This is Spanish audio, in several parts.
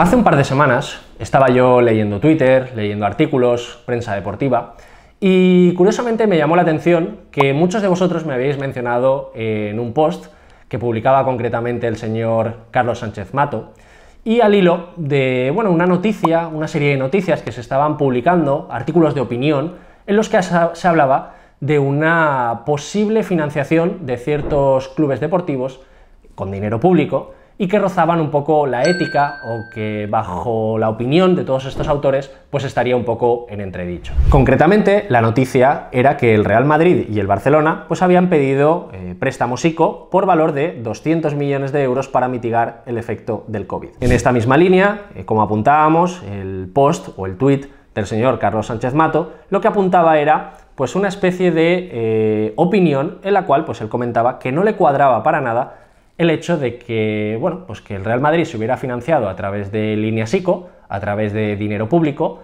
Hace un par de semanas estaba yo leyendo Twitter, leyendo artículos, prensa deportiva, y curiosamente me llamó la atención que muchos de vosotros me habéis mencionado en un post que publicaba concretamente el señor Carlos Sánchez Mato, y al hilo de bueno, una noticia, una serie de noticias que se estaban publicando, artículos de opinión, en los que se hablaba de una posible financiación de ciertos clubes deportivos con dinero público y que rozaban un poco la ética o que bajo la opinión de todos estos autores pues estaría un poco en entredicho. Concretamente, la noticia era que el Real Madrid y el Barcelona pues habían pedido eh, préstamo préstamos ICO por valor de 200 millones de euros para mitigar el efecto del COVID. En esta misma línea, eh, como apuntábamos, el post o el tweet del señor Carlos Sánchez Mato, lo que apuntaba era pues una especie de eh, opinión en la cual pues él comentaba que no le cuadraba para nada el hecho de que, bueno, pues que el Real Madrid se hubiera financiado a través de líneas ICO, a través de dinero público,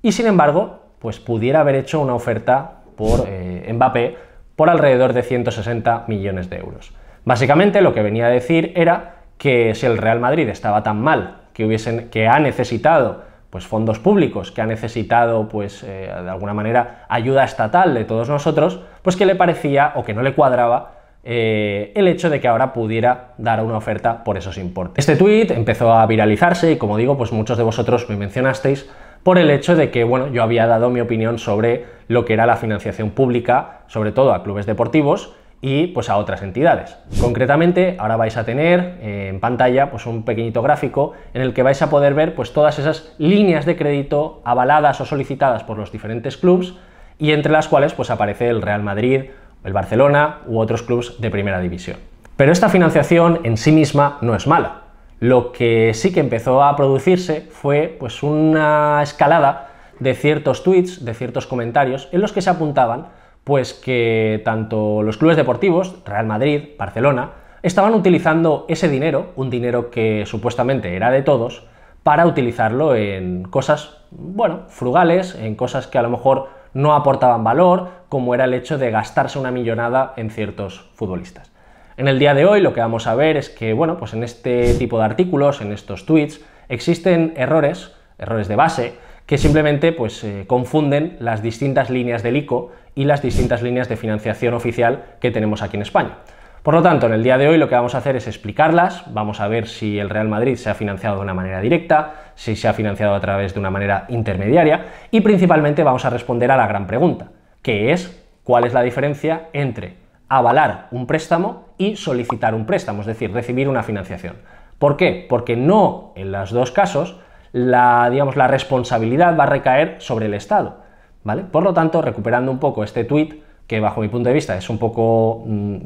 y sin embargo, pues pudiera haber hecho una oferta por eh, Mbappé por alrededor de 160 millones de euros. Básicamente lo que venía a decir era que si el Real Madrid estaba tan mal que, hubiesen, que ha necesitado pues, fondos públicos, que ha necesitado pues, eh, de alguna manera ayuda estatal de todos nosotros, pues que le parecía o que no le cuadraba eh, el hecho de que ahora pudiera dar una oferta por esos importes. Este tuit empezó a viralizarse y como digo, pues muchos de vosotros me mencionasteis por el hecho de que, bueno, yo había dado mi opinión sobre lo que era la financiación pública, sobre todo a clubes deportivos y pues a otras entidades. Concretamente, ahora vais a tener eh, en pantalla pues un pequeñito gráfico en el que vais a poder ver pues todas esas líneas de crédito avaladas o solicitadas por los diferentes clubes y entre las cuales pues aparece el Real Madrid, el Barcelona u otros clubes de primera división. Pero esta financiación en sí misma no es mala. Lo que sí que empezó a producirse fue pues, una escalada de ciertos tweets, de ciertos comentarios, en los que se apuntaban pues, que tanto los clubes deportivos, Real Madrid, Barcelona, estaban utilizando ese dinero, un dinero que supuestamente era de todos, para utilizarlo en cosas, bueno, frugales, en cosas que a lo mejor no aportaban valor, como era el hecho de gastarse una millonada en ciertos futbolistas. En el día de hoy lo que vamos a ver es que, bueno, pues en este tipo de artículos, en estos tweets, existen errores, errores de base, que simplemente pues, eh, confunden las distintas líneas del ICO y las distintas líneas de financiación oficial que tenemos aquí en España. Por lo tanto, en el día de hoy lo que vamos a hacer es explicarlas, vamos a ver si el Real Madrid se ha financiado de una manera directa, si se ha financiado a través de una manera intermediaria y principalmente vamos a responder a la gran pregunta, que es cuál es la diferencia entre avalar un préstamo y solicitar un préstamo, es decir, recibir una financiación. ¿Por qué? Porque no en los dos casos la, digamos, la responsabilidad va a recaer sobre el Estado. ¿vale? Por lo tanto, recuperando un poco este tuit, que bajo mi punto de vista es un poco, mm,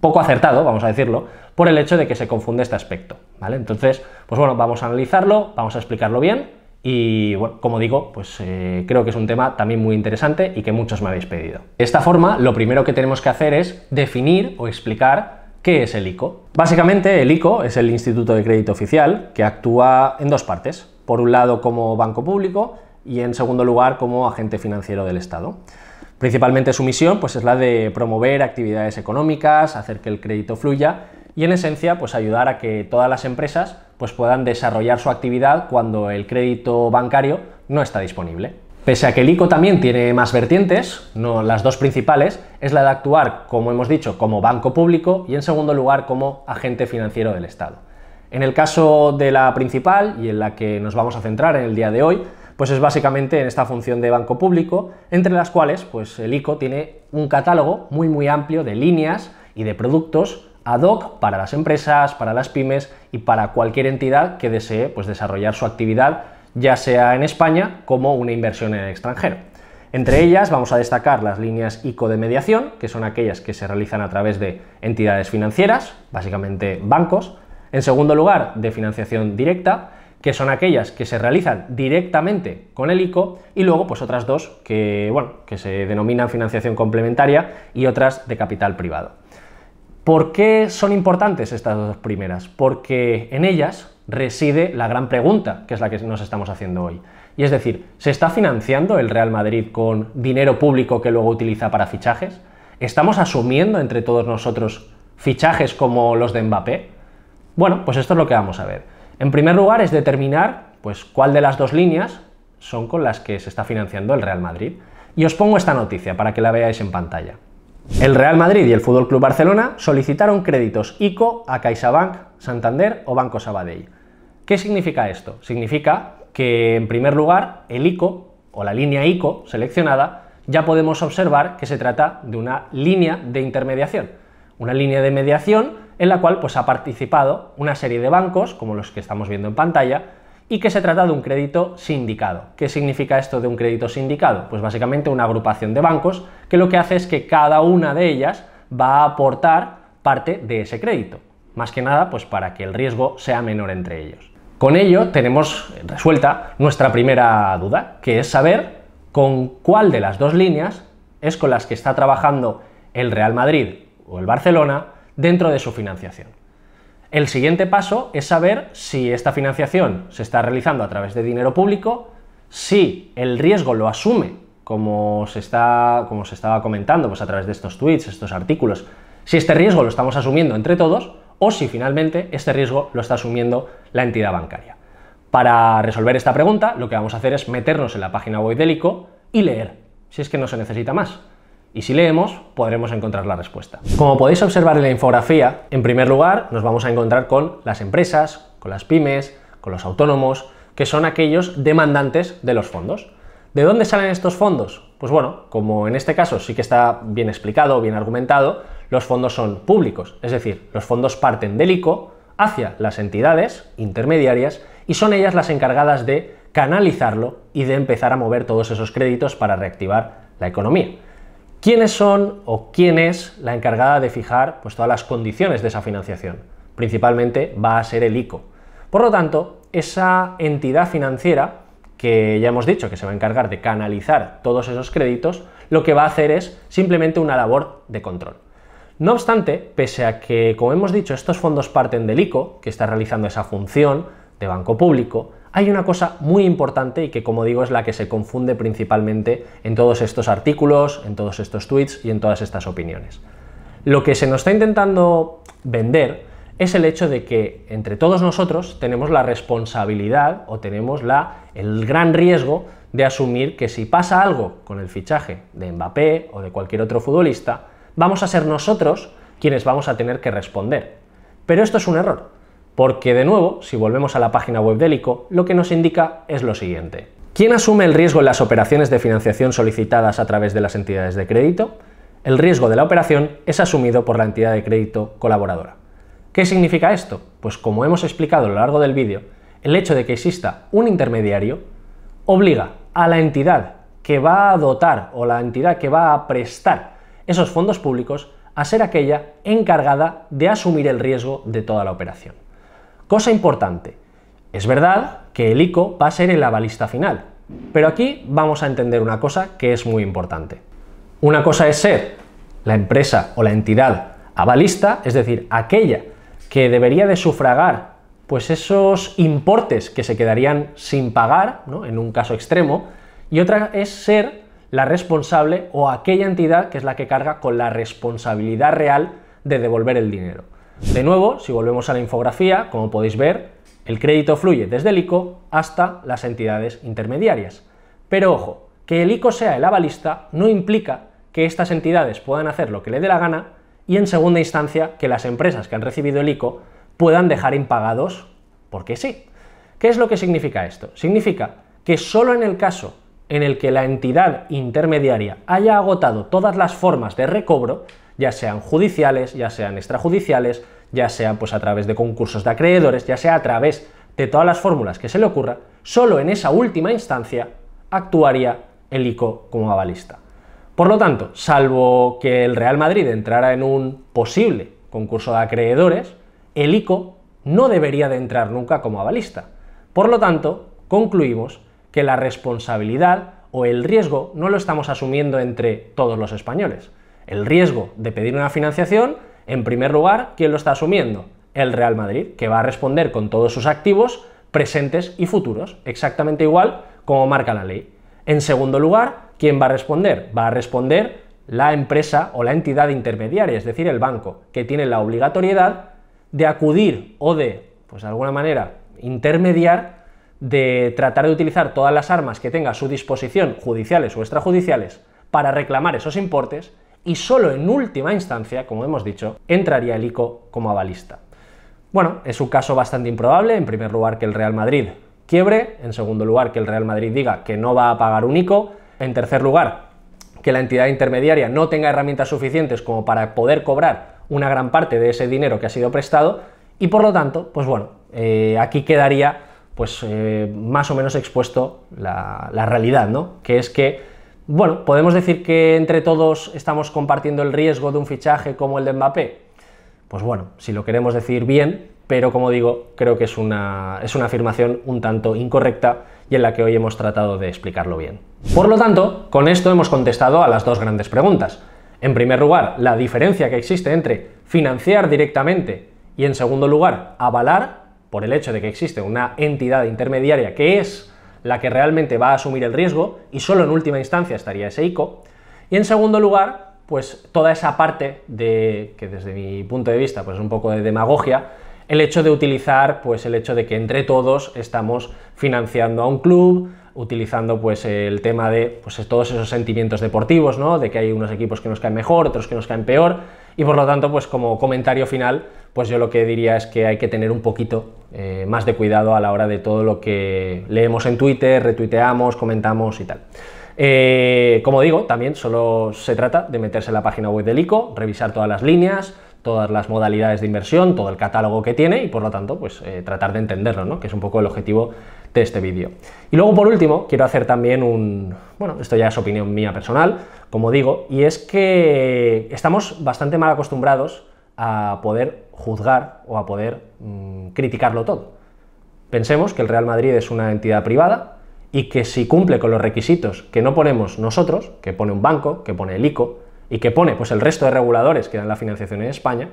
poco acertado, vamos a decirlo, por el hecho de que se confunde este aspecto, ¿vale? Entonces, pues bueno, vamos a analizarlo, vamos a explicarlo bien y, bueno, como digo, pues eh, creo que es un tema también muy interesante y que muchos me habéis pedido. De esta forma, lo primero que tenemos que hacer es definir o explicar ¿Qué es el ICO? Básicamente, el ICO es el Instituto de Crédito Oficial que actúa en dos partes. Por un lado, como banco público y en segundo lugar, como agente financiero del Estado. Principalmente su misión pues, es la de promover actividades económicas, hacer que el crédito fluya y en esencia pues, ayudar a que todas las empresas pues, puedan desarrollar su actividad cuando el crédito bancario no está disponible. Pese a que el ICO también tiene más vertientes, no, las dos principales es la de actuar, como hemos dicho, como banco público y en segundo lugar como agente financiero del Estado. En el caso de la principal y en la que nos vamos a centrar en el día de hoy, pues es básicamente en esta función de banco público, entre las cuales pues el ICO tiene un catálogo muy muy amplio de líneas y de productos ad hoc para las empresas, para las pymes y para cualquier entidad que desee pues, desarrollar su actividad, ya sea en España como una inversión en el extranjero. Entre ellas vamos a destacar las líneas ICO de mediación, que son aquellas que se realizan a través de entidades financieras, básicamente bancos. En segundo lugar, de financiación directa que son aquellas que se realizan directamente con el ICO, y luego pues otras dos que, que se denominan financiación complementaria y otras de capital privado. ¿Por qué son importantes estas dos primeras? Porque en ellas reside la gran pregunta, que es la que nos estamos haciendo hoy. Y es decir, ¿se está financiando el Real Madrid con dinero público que luego utiliza para fichajes? ¿Estamos asumiendo entre todos nosotros fichajes como los de Mbappé? Bueno, pues esto es lo que vamos a ver. En primer lugar es determinar pues, cuál de las dos líneas son con las que se está financiando el Real Madrid. Y os pongo esta noticia para que la veáis en pantalla. El Real Madrid y el Fútbol Club Barcelona solicitaron créditos ICO a CaixaBank, Santander o Banco Sabadell. ¿Qué significa esto? Significa que, en primer lugar, el ICO o la línea ICO seleccionada ya podemos observar que se trata de una línea de intermediación. Una línea de mediación en la cual pues, ha participado una serie de bancos, como los que estamos viendo en pantalla, y que se trata de un crédito sindicado. ¿Qué significa esto de un crédito sindicado? Pues básicamente una agrupación de bancos que lo que hace es que cada una de ellas va a aportar parte de ese crédito, más que nada pues para que el riesgo sea menor entre ellos. Con ello tenemos resuelta nuestra primera duda, que es saber con cuál de las dos líneas es con las que está trabajando el Real Madrid o el Barcelona dentro de su financiación. El siguiente paso es saber si esta financiación se está realizando a través de dinero público, si el riesgo lo asume, como se, está, como se estaba comentando pues, a través de estos tweets, estos artículos, si este riesgo lo estamos asumiendo entre todos o si finalmente este riesgo lo está asumiendo la entidad bancaria. Para resolver esta pregunta, lo que vamos a hacer es meternos en la página web y leer, si es que no se necesita más y si leemos podremos encontrar la respuesta. Como podéis observar en la infografía, en primer lugar nos vamos a encontrar con las empresas, con las pymes, con los autónomos, que son aquellos demandantes de los fondos. ¿De dónde salen estos fondos? Pues bueno, como en este caso sí que está bien explicado, bien argumentado, los fondos son públicos, es decir, los fondos parten del ICO hacia las entidades intermediarias y son ellas las encargadas de canalizarlo y de empezar a mover todos esos créditos para reactivar la economía. ¿Quiénes son o quién es la encargada de fijar pues, todas las condiciones de esa financiación? Principalmente va a ser el ICO. Por lo tanto, esa entidad financiera que ya hemos dicho que se va a encargar de canalizar todos esos créditos, lo que va a hacer es simplemente una labor de control. No obstante, pese a que, como hemos dicho, estos fondos parten del ICO, que está realizando esa función de banco público, hay una cosa muy importante y que como digo es la que se confunde principalmente en todos estos artículos, en todos estos tweets y en todas estas opiniones. Lo que se nos está intentando vender es el hecho de que entre todos nosotros tenemos la responsabilidad o tenemos la, el gran riesgo de asumir que si pasa algo con el fichaje de Mbappé o de cualquier otro futbolista, vamos a ser nosotros quienes vamos a tener que responder. Pero esto es un error. Porque de nuevo, si volvemos a la página web del ICO, lo que nos indica es lo siguiente. ¿Quién asume el riesgo en las operaciones de financiación solicitadas a través de las entidades de crédito? El riesgo de la operación es asumido por la entidad de crédito colaboradora. ¿Qué significa esto? Pues como hemos explicado a lo largo del vídeo, el hecho de que exista un intermediario obliga a la entidad que va a dotar o la entidad que va a prestar esos fondos públicos a ser aquella encargada de asumir el riesgo de toda la operación. Cosa importante, es verdad que el ICO va a ser el avalista final, pero aquí vamos a entender una cosa que es muy importante. Una cosa es ser la empresa o la entidad avalista, es decir, aquella que debería de sufragar pues esos importes que se quedarían sin pagar, en un caso extremo, y otra es ser la responsable o aquella entidad que es la que carga con la responsabilidad real de devolver el dinero. De nuevo, si volvemos a la infografía, como podéis ver, el crédito fluye desde el ICO hasta las entidades intermediarias. Pero ojo, que el ICO sea el avalista no implica que estas entidades puedan hacer lo que le dé la gana y en segunda instancia que las empresas que han recibido el ICO puedan dejar impagados porque sí. ¿Qué es lo que significa esto? Significa que solo en el caso en el que la entidad intermediaria haya agotado todas las formas de recobro, ya sean judiciales, ya sean extrajudiciales, ya sean pues a través de concursos de acreedores, ya sea a través de todas las fórmulas que se le ocurra, solo en esa última instancia actuaría el ICO como avalista. Por lo tanto, salvo que el Real Madrid entrara en un posible concurso de acreedores, el ICO no debería de entrar nunca como avalista. Por lo tanto, concluimos que la responsabilidad o el riesgo no lo estamos asumiendo entre todos los españoles, el riesgo de pedir una financiación, en primer lugar, ¿quién lo está asumiendo? El Real Madrid, que va a responder con todos sus activos presentes y futuros, exactamente igual como marca la ley. En segundo lugar, ¿quién va a responder? Va a responder la empresa o la entidad intermediaria, es decir, el banco, que tiene la obligatoriedad de acudir o de, pues de alguna manera, intermediar, de tratar de utilizar todas las armas que tenga a su disposición, judiciales o extrajudiciales, para reclamar esos importes y solo en última instancia, como hemos dicho, entraría el ICO como avalista. Bueno, es un caso bastante improbable, en primer lugar que el Real Madrid quiebre, en segundo lugar que el Real Madrid diga que no va a pagar un ICO, en tercer lugar que la entidad intermediaria no tenga herramientas suficientes como para poder cobrar una gran parte de ese dinero que ha sido prestado y por lo tanto, pues bueno, eh, aquí quedaría pues eh, más o menos expuesto la, la realidad, ¿no? Que es que bueno, podemos decir que entre todos estamos compartiendo el riesgo de un fichaje como el de Mbappé. Pues bueno, si lo queremos decir bien, pero como digo, creo que es una, es una afirmación un tanto incorrecta y en la que hoy hemos tratado de explicarlo bien. Por lo tanto, con esto hemos contestado a las dos grandes preguntas. En primer lugar, la diferencia que existe entre financiar directamente y en segundo lugar, avalar por el hecho de que existe una entidad intermediaria que es la que realmente va a asumir el riesgo y solo en última instancia estaría ese ICO. Y en segundo lugar, pues toda esa parte de, que desde mi punto de vista pues es un poco de demagogia, el hecho de utilizar pues el hecho de que entre todos estamos financiando a un club, utilizando pues el tema de pues, todos esos sentimientos deportivos, ¿no? De que hay unos equipos que nos caen mejor, otros que nos caen peor, y por lo tanto, pues como comentario final, pues yo lo que diría es que hay que tener un poquito eh, más de cuidado a la hora de todo lo que leemos en Twitter, retuiteamos, comentamos y tal. Eh, como digo, también solo se trata de meterse en la página web del ICO, revisar todas las líneas, todas las modalidades de inversión, todo el catálogo que tiene y por lo tanto pues eh, tratar de entenderlo, que es un poco el objetivo de este vídeo. Y luego por último quiero hacer también un, bueno, esto ya es opinión mía personal, como digo, y es que estamos bastante mal acostumbrados a poder juzgar o a poder mm, criticarlo todo. Pensemos que el Real Madrid es una entidad privada y que si cumple con los requisitos que no ponemos nosotros, que pone un banco, que pone el ICO y que pone pues el resto de reguladores que dan la financiación en España,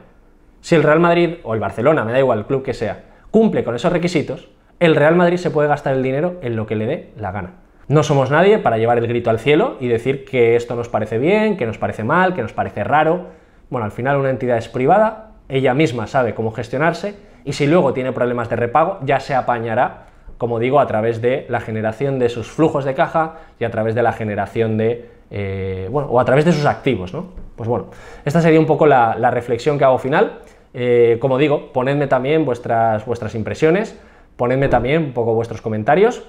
si el Real Madrid o el Barcelona, me da igual el club que sea, cumple con esos requisitos, el Real Madrid se puede gastar el dinero en lo que le dé la gana. No somos nadie para llevar el grito al cielo y decir que esto nos parece bien, que nos parece mal, que nos parece raro, bueno, al final una entidad es privada, ella misma sabe cómo gestionarse y si luego tiene problemas de repago ya se apañará, como digo, a través de la generación de sus flujos de caja y a través de la generación de, eh, bueno, o a través de sus activos, ¿no? Pues bueno, esta sería un poco la, reflexión que hago final. Eh, como digo, ponedme también vuestras, vuestras impresiones, ponedme también un poco vuestros comentarios.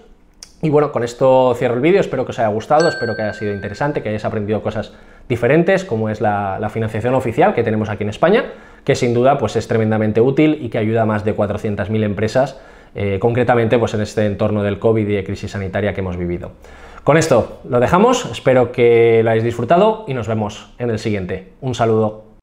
Y bueno, con esto cierro el vídeo, espero que os haya gustado, espero que haya sido interesante, que hayáis aprendido cosas diferentes, como es la, financiación oficial que tenemos aquí en España, que sin duda pues, es tremendamente útil y que ayuda a más de 400.000 empresas, eh, concretamente pues, en este entorno del COVID y de crisis sanitaria que hemos vivido. Con esto lo dejamos, espero que lo hayáis disfrutado y nos vemos en el siguiente. Un saludo.